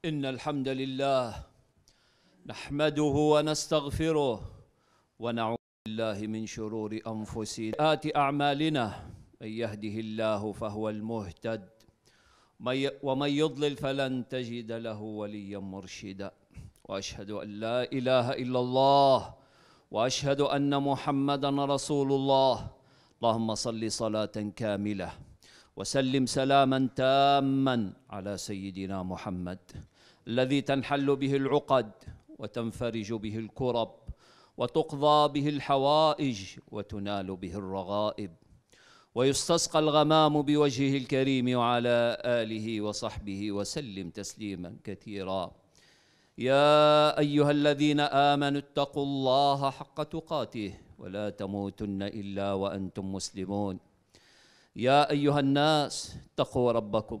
إن الحمد لله نحمده ونستغفره ونعوذ بالله من شرور أنفسنا آت أعمالنا من يهده الله فهو المهتد ومن يضلل فلن تجد له وليا مرشدا وأشهد أن لا إله إلا الله وأشهد أن محمدا رسول الله اللهم صل صلاة كاملة وسلم سلاما تاما على سيدنا محمد الذي تنحل به العقد وتنفرج به الكرب وتقضى به الحوائج وتنال به الرغائب ويستسقى الغمام بوجهه الكريم وعلى اله وصحبه وسلم تسليما كثيرا يا ايها الذين امنوا اتقوا الله حق تقاته ولا تموتن الا وانتم مسلمون يا ايها الناس اتقوا ربكم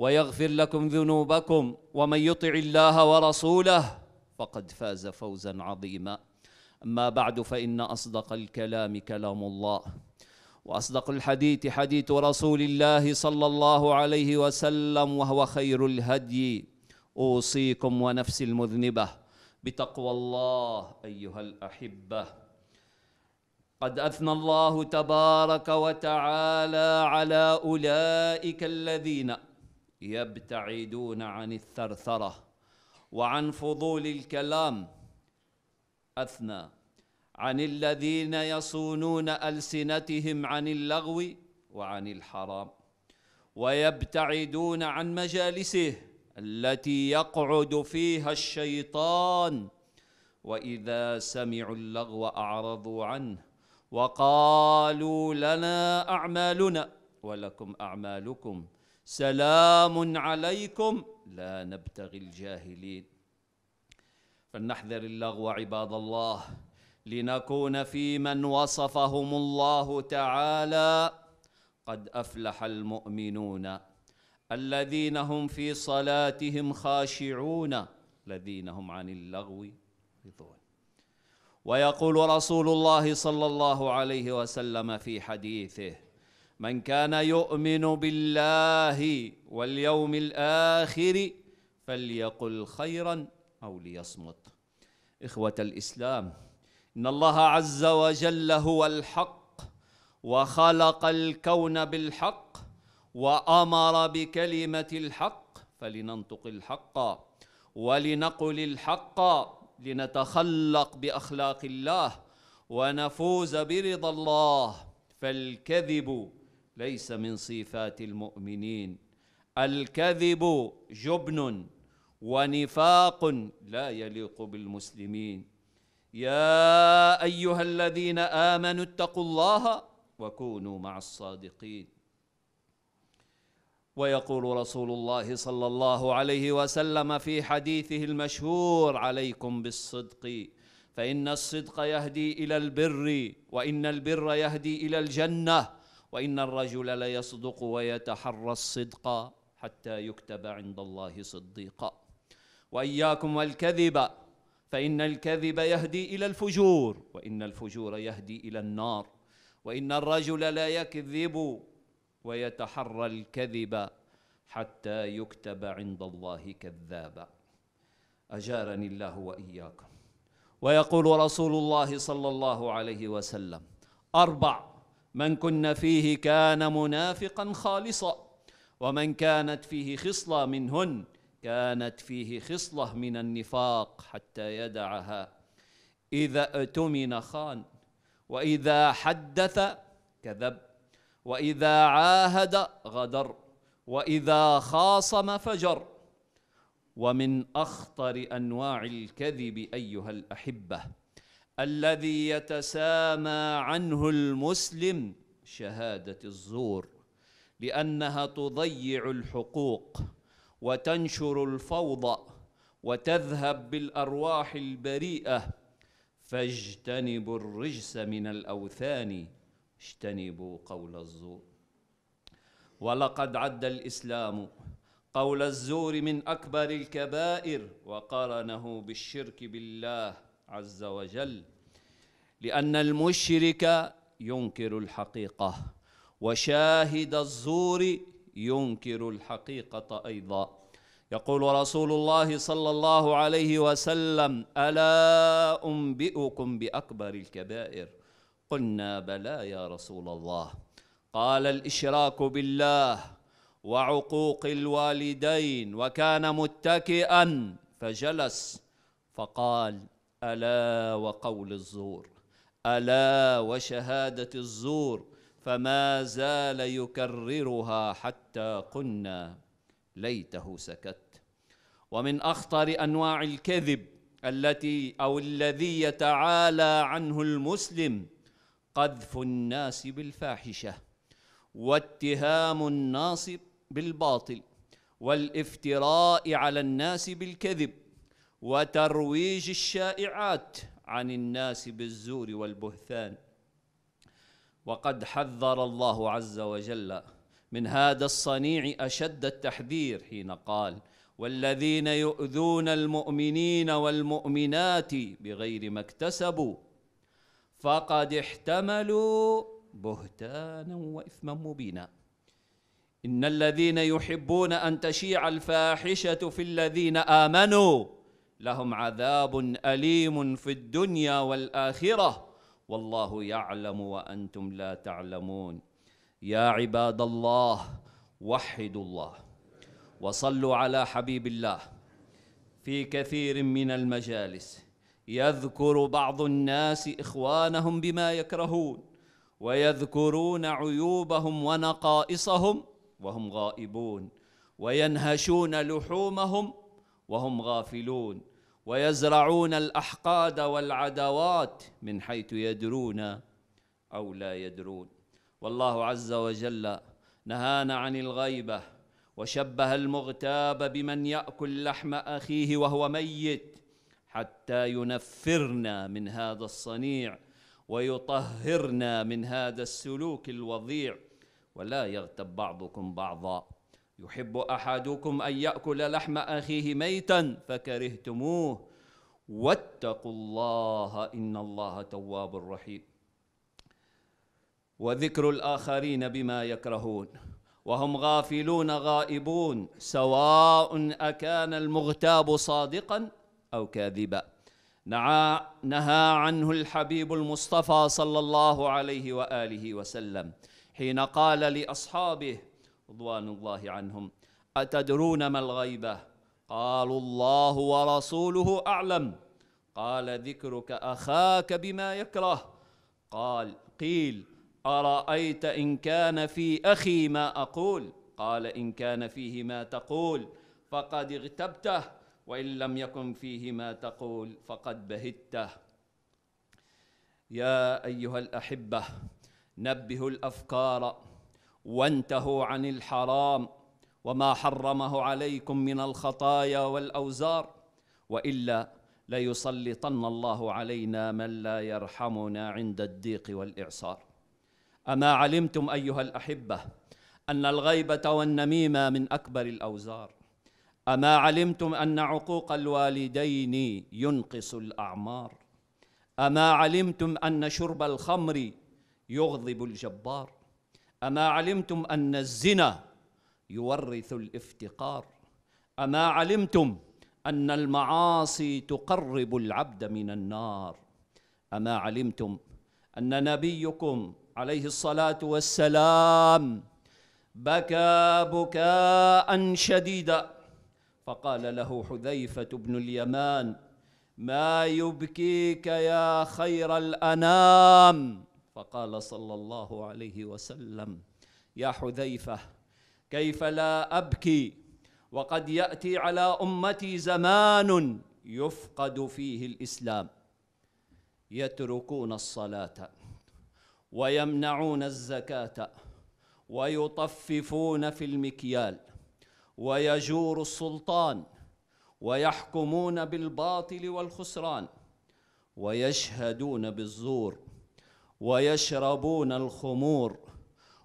ويغفر لكم ذنوبكم ومن يطع الله ورسوله فقد فاز فوزا عظيما أما بعد فإن أصدق الكلام كلام الله وأصدق الحديث حديث رسول الله صلى الله عليه وسلم وهو خير الهدي أوصيكم ونفسي المذنبة بتقوى الله أيها الأحبة قد أثنى الله تبارك وتعالى على أولئك الذين يبتعدون عن الثرثرة وعن فضول الكلام أثنى عن الذين يصونون ألسنتهم عن اللغو وعن الحرام ويبتعدون عن مجالسه التي يقعد فيها الشيطان وإذا سمعوا اللغو أعرضوا عنه وقالوا لنا أعمالنا ولكم أعمالكم سلام عليكم لا نبتغي الجاهلين فلنحذر اللغو عباد الله لنكون في من وصفهم الله تعالى قد افلح المؤمنون الذين هم في صلاتهم خاشعون الذين هم عن اللغو رضون ويقول رسول الله صلى الله عليه وسلم في حديثه من كان يؤمن بالله واليوم الآخر فليقل خيرا أو ليصمت إخوة الإسلام إن الله عز وجل هو الحق وخلق الكون بالحق وأمر بكلمة الحق فلننطق الحق ولنقل الحق لنتخلق بأخلاق الله ونفوز برضا الله فالكذب ليس من صفات المؤمنين الكذب جبن ونفاق لا يليق بالمسلمين يا ايها الذين امنوا اتقوا الله وكونوا مع الصادقين ويقول رسول الله صلى الله عليه وسلم في حديثه المشهور عليكم بالصدق فان الصدق يهدي الى البر وان البر يهدي الى الجنه وإن الرجل ليصدق ويتحرى الصدق حتى يكتب عند الله صديقا وإياكم والكذب فإن الكذب يهدي إلى الفجور وإن الفجور يهدي إلى النار وإن الرجل لا يكذب ويتحرى الكذب حتى يكتب عند الله كذابا أجارني الله وإياكم ويقول رسول الله صلى الله عليه وسلم أربع من كن فيه كان منافقا خالصا ومن كانت فيه خصلة منهن كانت فيه خصلة من النفاق حتى يدعها إذا ائتمن خان وإذا حدث كذب وإذا عاهد غدر وإذا خاصم فجر ومن أخطر أنواع الكذب أيها الأحبة الذي يتسامى عنه المسلم شهاده الزور لانها تضيع الحقوق وتنشر الفوضى وتذهب بالارواح البريئه فاجتنبوا الرجس من الاوثان اجتنبوا قول الزور ولقد عد الاسلام قول الزور من اكبر الكبائر وقارنه بالشرك بالله عز وجل لأن المشرك ينكر الحقيقة وشاهد الزور ينكر الحقيقة أيضا يقول رسول الله صلى الله عليه وسلم ألا أنبئكم بأكبر الكبائر قلنا بلى يا رسول الله قال الإشراك بالله وعقوق الوالدين وكان متكئا فجلس فقال الا وقول الزور الا وشهاده الزور فما زال يكررها حتى قلنا ليته سكت ومن اخطر انواع الكذب التي او الذي يتعالى عنه المسلم قذف الناس بالفاحشه واتهام الناس بالباطل والافتراء على الناس بالكذب وترويج الشائعات عن الناس بالزور والبهتان وقد حذر الله عز وجل من هذا الصنيع أشد التحذير حين قال والذين يؤذون المؤمنين والمؤمنات بغير ما اكتسبوا فقد احتملوا بهتانا وإثما مبينا إن الذين يحبون أن تشيع الفاحشة في الذين آمنوا لهم عذاب أليم في الدنيا والآخرة والله يعلم وأنتم لا تعلمون يا عباد الله وحدوا الله وصلوا على حبيب الله في كثير من المجالس يذكر بعض الناس إخوانهم بما يكرهون ويذكرون عيوبهم ونقائصهم وهم غائبون وينهشون لحومهم وهم غافلون ويزرعون الأحقاد والعداوات من حيث يدرون أو لا يدرون والله عز وجل نهانا عن الغيبة وشبه المغتاب بمن يأكل لحم أخيه وهو ميت حتى ينفرنا من هذا الصنيع ويطهرنا من هذا السلوك الوضيع ولا يغتب بعضكم بعضا يحب احدكم ان ياكل لحم اخيه ميتا فكرهتموه واتقوا الله ان الله تواب رحيم وذكر الاخرين بما يكرهون وهم غافلون غائبون سواء اكان المغتاب صادقا او كاذبا نهى عنه الحبيب المصطفى صلى الله عليه واله وسلم حين قال لاصحابه رضوان الله عنهم أتدرون ما الغيبة قالوا الله ورسوله أعلم قال ذكرك أخاك بما يكره قال قيل أرأيت إن كان في أخي ما أقول قال إن كان فيه ما تقول فقد اغتبته وإن لم يكن فيه ما تقول فقد بهته يا أيها الأحبة نبهوا الأفكار وانتهوا عن الحرام وما حرمه عليكم من الخطايا والاوزار والا ليسلطن الله علينا من لا يرحمنا عند الضيق والاعصار اما علمتم ايها الاحبه ان الغيبه والنميمه من اكبر الاوزار اما علمتم ان عقوق الوالدين ينقص الاعمار اما علمتم ان شرب الخمر يغضب الجبار أما علمتم أن الزنا يورث الافتقار أما علمتم أن المعاصي تقرب العبد من النار أما علمتم أن نبيكم عليه الصلاة والسلام بكى بكاء شديدا فقال له حذيفة بن اليمان ما يبكيك يا خير الأنام فقال صلى الله عليه وسلم يا حذيفه كيف لا ابكي وقد ياتي على امتي زمان يفقد فيه الاسلام يتركون الصلاه ويمنعون الزكاه ويطففون في المكيال ويجور السلطان ويحكمون بالباطل والخسران ويشهدون بالزور ويشربون الخمور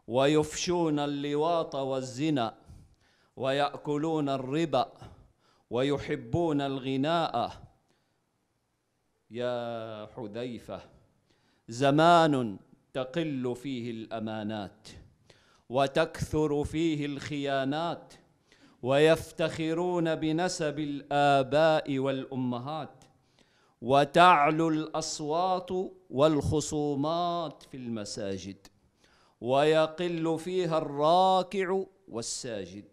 ويفشون اللواط والزنا ويأكلون الربا ويحبون الغناء يا حذيفة زمان تقل فيه الأمانات وتكثر فيه الخيانات ويفتخرون بنسب الآباء والأمهات وتعلو الأصوات والخصومات في المساجد ويقل فيها الراكع والساجد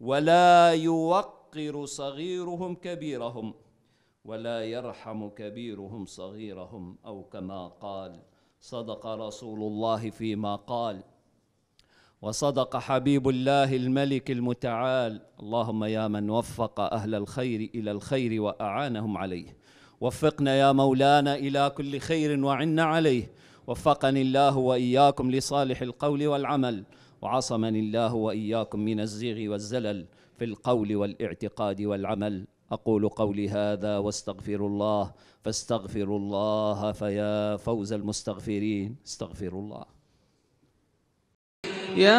ولا يوقر صغيرهم كبيرهم ولا يرحم كبيرهم صغيرهم أو كما قال صدق رسول الله فيما قال وصدق حبيب الله الملك المتعال اللهم يا من وفق أهل الخير إلى الخير وأعانهم عليه وفقنا يا مولانا إلى كل خير وعنا عليه وفقني الله وإياكم لصالح القول والعمل وعصمني الله وإياكم من الزيغ والزلل في القول والاعتقاد والعمل أقول قولي هذا واستغفر الله فاستغفر الله فيا فوز المستغفرين استغفر الله يا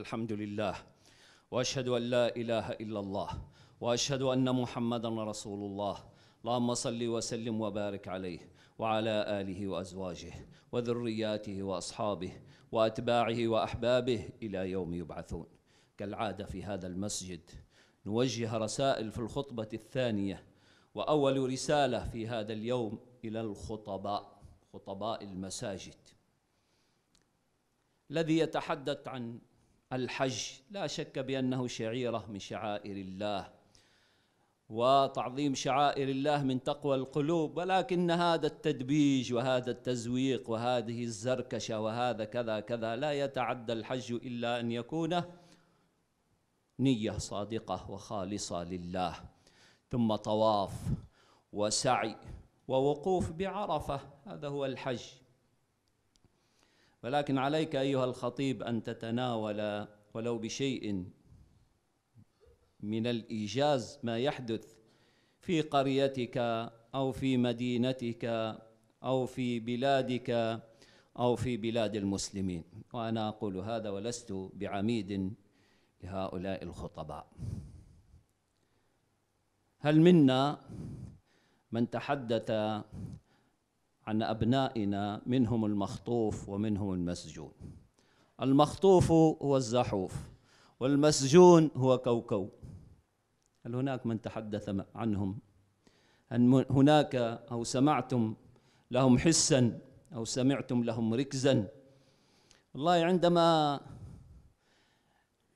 الحمد لله واشهد ان لا اله الا الله واشهد ان محمدا رسول الله اللهم صل وسلم وبارك عليه وعلى اله وازواجه وذرياته واصحابه واتباعه واحبابه الى يوم يبعثون كالعاده في هذا المسجد نوجه رسائل في الخطبه الثانيه واول رساله في هذا اليوم الى الخطباء خطباء المساجد الذي يتحدث عن الحج لا شك بأنه شعيرة من شعائر الله وتعظيم شعائر الله من تقوى القلوب ولكن هذا التدبيج وهذا التزويق وهذه الزركشة وهذا كذا كذا لا يتعدى الحج إلا أن يكون نية صادقة وخالصة لله ثم طواف وسعي ووقوف بعرفة هذا هو الحج ولكن عليك أيها الخطيب أن تتناول ولو بشيء من الإيجاز ما يحدث في قريتك أو في مدينتك أو في بلادك أو في بلاد المسلمين وأنا أقول هذا ولست بعميد لهؤلاء الخطباء هل منا من تحدث عن أبنائنا منهم المخطوف ومنهم المسجون المخطوف هو الزحوف والمسجون هو كوكو هل هناك من تحدث عنهم هل هناك أو سمعتم لهم حسا أو سمعتم لهم ركزا والله عندما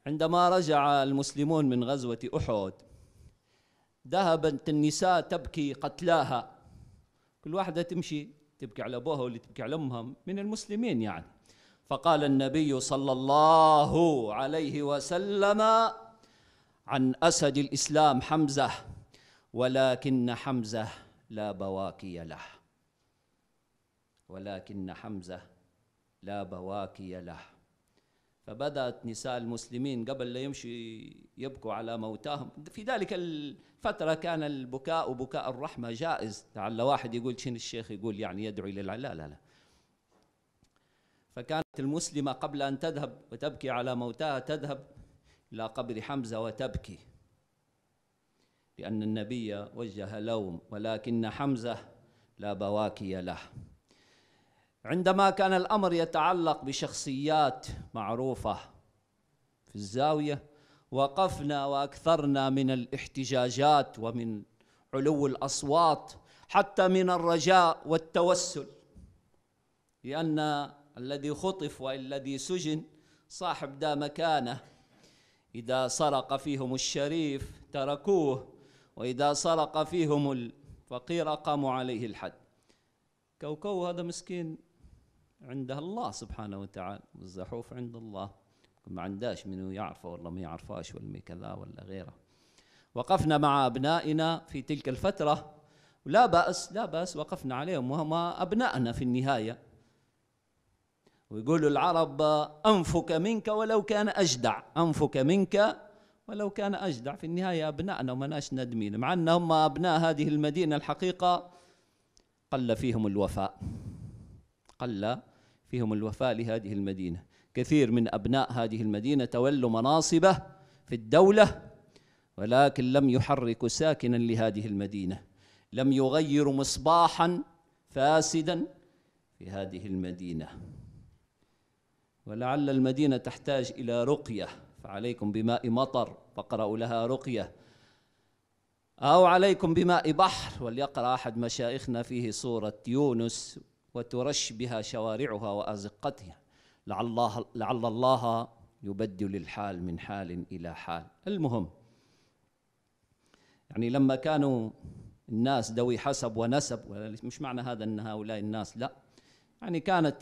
عندما رجع المسلمون من غزوة أحد ذهبت النساء تبكي قتلاها كل واحدة تمشي تبكي على أبوها واللي تبكي على أمها من المسلمين يعني فقال النبي صلى الله عليه وسلم عن أسد الإسلام حمزة ولكن حمزة لا بواكي له ولكن حمزة لا بواكي له فبدأت نساء المسلمين قبل لا يمشي يبكوا على موتاهم في ذلك فترة كان البكاء وبكاء الرحمة جائز لعل واحد يقول شن الشيخ يقول يعني يدعو إلى العلا لا لا فكانت المسلمة قبل أن تذهب وتبكي على موتاها تذهب إلى قبر حمزة وتبكي لأن النبي وجه لوم ولكن حمزة لا بواكي له عندما كان الأمر يتعلق بشخصيات معروفة في الزاوية وقفنا واكثرنا من الاحتجاجات ومن علو الاصوات حتى من الرجاء والتوسل لان الذي خطف والذي سجن صاحب ذا مكانه اذا سرق فيهم الشريف تركوه واذا سرق فيهم الفقير قاموا عليه الحد كوكو هذا مسكين عند الله سبحانه وتعالى والزحوف عند الله ما عندهاش منو يعرفه ولا ما يعرفاش ولا كذا ولا غيره وقفنا مع أبنائنا في تلك الفترة لا بأس لا بأس وقفنا عليهم وهم أبنائنا في النهاية ويقولوا العرب أنفك منك ولو كان أجدع أنفك منك ولو كان أجدع في النهاية أبنائنا ومناش ندمين مع أن هم أبناء هذه المدينة الحقيقة قل فيهم الوفاء قل فيهم الوفاء لهذه المدينة كثير من أبناء هذه المدينة تولوا مناصبه في الدولة ولكن لم يحركوا ساكنا لهذه المدينة لم يغيروا مصباحا فاسدا في هذه المدينة ولعل المدينة تحتاج إلى رقية فعليكم بماء مطر فقرأوا لها رقية أو عليكم بماء بحر وليقرأ أحد مشايخنا فيه سورة يونس وترش بها شوارعها وأزقتها لعل الله لعل الله يبدل الحال من حال الى حال المهم يعني لما كانوا الناس ذوي حسب ونسب مش معنى هذا ان هؤلاء الناس لا يعني كانت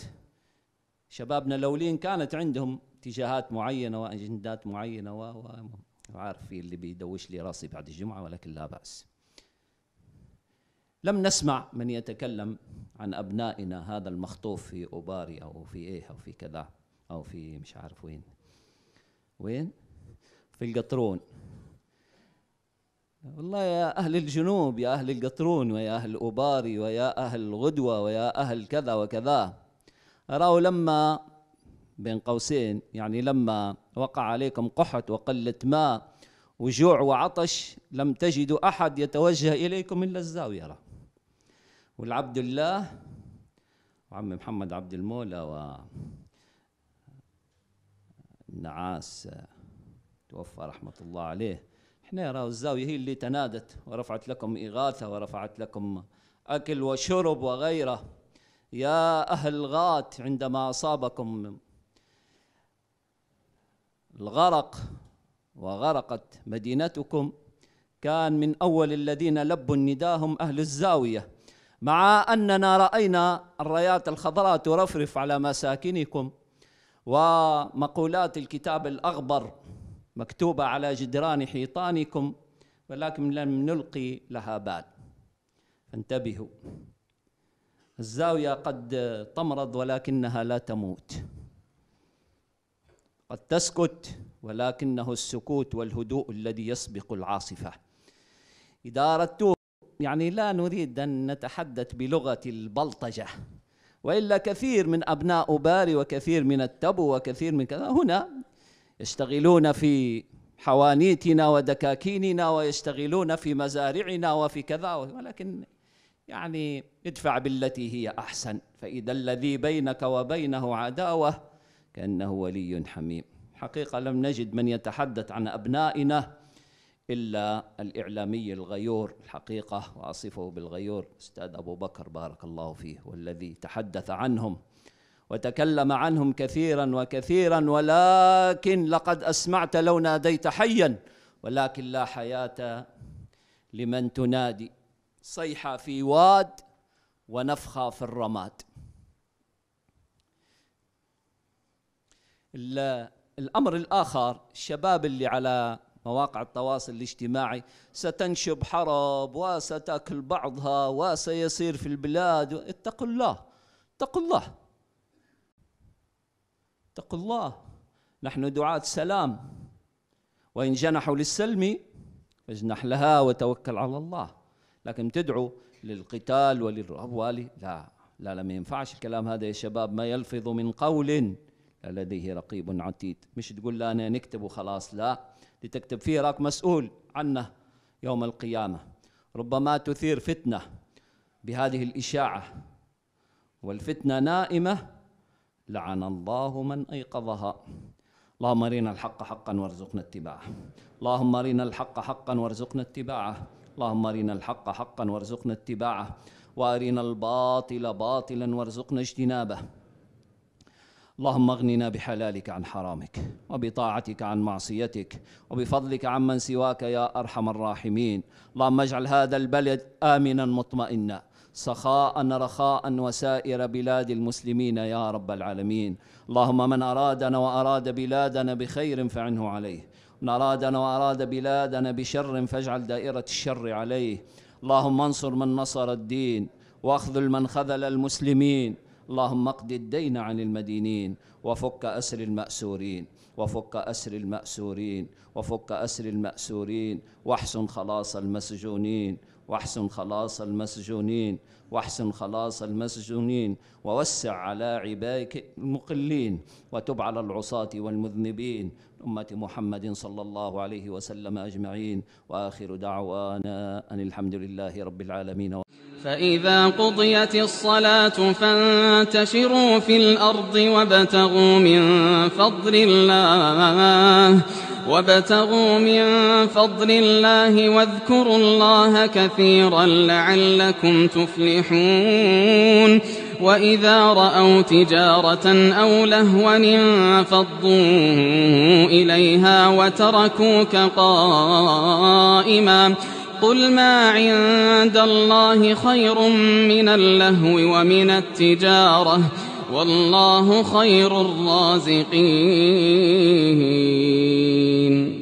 شبابنا الاولين كانت عندهم اتجاهات معينه واجندات معينه و وعارف في اللي بيدوش لي راسي بعد الجمعه ولكن لا باس لم نسمع من يتكلم عن أبنائنا هذا المخطوف في أوباري أو في إيه أو في كذا أو في مش عارف وين وين في القطرون والله يا أهل الجنوب يا أهل القطرون ويا أهل أوباري ويا أهل غدوة ويا أهل كذا وكذا أراه لما بين قوسين يعني لما وقع عليكم قحط وقلة ماء وجوع وعطش لم تجدوا أحد يتوجه إليكم إلا الزاوية رأى والعبد الله وعمي محمد عبد المولى و النعاس توفى رحمة الله عليه حنيرة والزاوية هي اللي تنادت ورفعت لكم إغاثة ورفعت لكم أكل وشرب وغيره يا أهل غات عندما أصابكم الغرق وغرقت مدينتكم كان من أول الذين لبوا النداهم أهل الزاوية مع أننا رأينا الرايات الخضراء ترفرف على مساكنكم ومقولات الكتاب الأغبر مكتوبة على جدران حيطانكم ولكن لم نلقي لها بال انتبهوا الزاوية قد تمرض ولكنها لا تموت قد تسكت ولكنه السكوت والهدوء الذي يسبق العاصفة إذا أردتم يعني لا نريد أن نتحدث بلغة البلطجة وإلا كثير من أبناء باري وكثير من التبو وكثير من كذا هنا يشتغلون في حوانيتنا ودكاكيننا ويشتغلون في مزارعنا وفي كذا ولكن يعني ادفع بالتي هي أحسن فإذا الذي بينك وبينه عداوة كأنه ولي حميم حقيقة لم نجد من يتحدث عن أبنائنا إلا الإعلامي الغيور الحقيقة وأصفه بالغيور أستاذ أبو بكر بارك الله فيه والذي تحدث عنهم وتكلم عنهم كثيرا وكثيرا ولكن لقد أسمعت لو ناديت حيا ولكن لا حياة لمن تنادي صيحة في واد ونفخة في الرماد الأمر الآخر الشباب اللي على مواقع التواصل الاجتماعي ستنشب حرب وستأكل بعضها وسيصير في البلاد اتقوا الله اتقوا الله اتقوا الله نحن دعاة سلام وإن جنحوا للسلم فاجنح لها وتوكل على الله لكن تدعو للقتال وللرهب لا لا لا ما ينفعش الكلام هذا يا شباب ما يلفظ من قول لديه رقيب عتيد مش تقول لنا أنا نكتب وخلاص لا لتكتب فيه راك مسؤول عنه يوم القيامة ربما تثير فتنة بهذه الإشاعة والفتنة نائمة لعن الله من أيقظها اللهم أرنا الحق حقا وارزقنا اتباعه اللهم أرنا الحق حقا وارزقنا اتباعه اللهم أرنا الحق حقا وارزقنا اتباعه وأرنا الباطل باطلا وارزقنا اجتنابه اللهم اغننا بحلالك عن حرامك وبطاعتك عن معصيتك وبفضلك عمن سواك يا ارحم الراحمين اللهم اجعل هذا البلد امنا مطمئنا سخاء رخاء وسائر بلاد المسلمين يا رب العالمين اللهم من ارادنا واراد بلادنا بخير فعنه عليه من ارادنا واراد بلادنا بشر فاجعل دائره الشر عليه اللهم انصر من نصر الدين واخذل من خذل المسلمين اللهم اقض الدين عن المدينين وفك أسر المأسورين وفك أسر المأسورين وفك أسر المأسورين واحسن خلاص المسجونين واحسن خلاص المسجونين واحسن خلاص المسجونين ووسع على عبادك المقلين وتب على العصاة والمذنبين أمة محمد صلى الله عليه وسلم أجمعين وآخر دعوانا أن الحمد لله رب العالمين فإذا قضيت الصلاة فانتشروا في الأرض وابتغوا من فضل الله وابتغوا من فضل الله واذكروا الله كثيرا لعلكم تفلحون وإذا رأوا تجارة أو لهوا انفضوا إليها وتركوك قائما قل ما عند الله خير من اللهو ومن التجارة والله خير الرازقين